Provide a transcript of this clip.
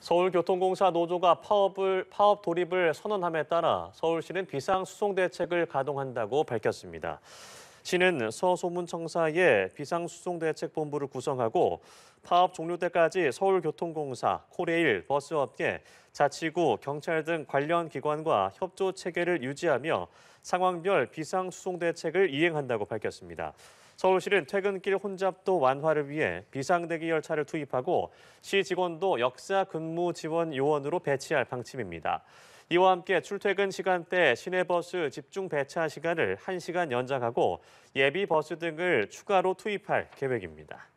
서울교통공사 노조가 파업을, 파업 돌입을 선언함에 따라 서울시는 비상수송 대책을 가동한다고 밝혔습니다. 시는 서소문청사에 비상수송대책본부를 구성하고 파업 종료 때까지 서울교통공사, 코레일, 버스업계, 자치구, 경찰 등 관련 기관과 협조 체계를 유지하며 상황별 비상수송 대책을 이행한다고 밝혔습니다. 서울시는 퇴근길 혼잡도 완화를 위해 비상대기 열차를 투입하고 시 직원도 역사 근무 지원 요원으로 배치할 방침입니다. 이와 함께 출퇴근 시간대 시내버스 집중 배차 시간을 1시간 연장하고 예비 버스 등을 추가로 투입할 계획입니다.